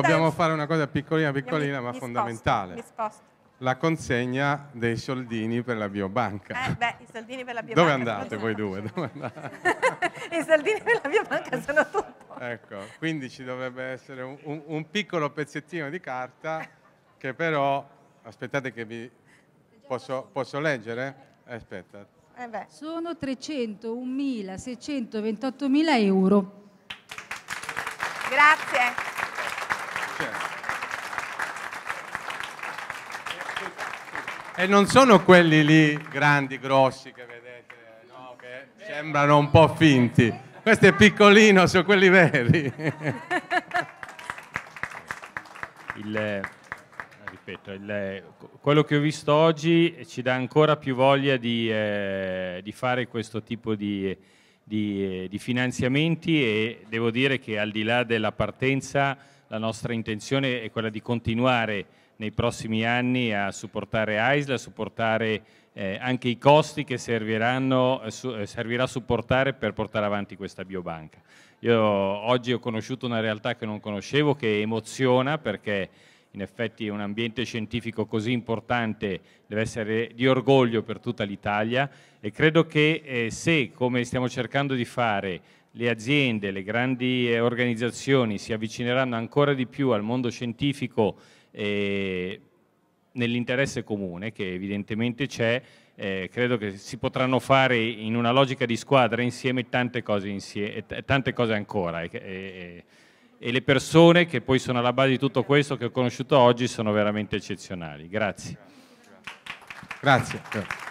Dobbiamo fare una cosa piccolina, piccolina, mi, ma mi fondamentale. Sposto, la consegna dei soldini per la biobanca. Eh, beh, i soldini per la biobanca. Dove andate voi due? I soldini per la biobanca sono tutto. Ecco, quindi ci dovrebbe essere un, un, piccolo pezzettino di carta che però, aspettate che vi posso, posso leggere? Eh, aspetta. Eh sono 301.628.000 euro. Grazie. Cioè. E non sono quelli lì grandi, grossi che vedete, no, che sembrano un po' finti. Questo è piccolino, sono quelli veri. Il, eh, ripeto, il, eh, quello che ho visto oggi ci dà ancora più voglia di, eh, di fare questo tipo di, di, eh, di finanziamenti e devo dire che al di là della partenza la nostra intenzione è quella di continuare nei prossimi anni a supportare AISL, a supportare eh, anche i costi che eh, su, eh, servirà a supportare per portare avanti questa biobanca. Io oggi ho conosciuto una realtà che non conoscevo, che emoziona perché in effetti un ambiente scientifico così importante deve essere di orgoglio per tutta l'Italia e credo che eh, se, come stiamo cercando di fare, le aziende, le grandi eh, organizzazioni si avvicineranno ancora di più al mondo scientifico eh, nell'interesse comune che evidentemente c'è, eh, credo che si potranno fare in una logica di squadra insieme tante cose, insieme, eh, tante cose ancora. E, e, e le persone che poi sono alla base di tutto questo che ho conosciuto oggi sono veramente eccezionali. Grazie. Grazie.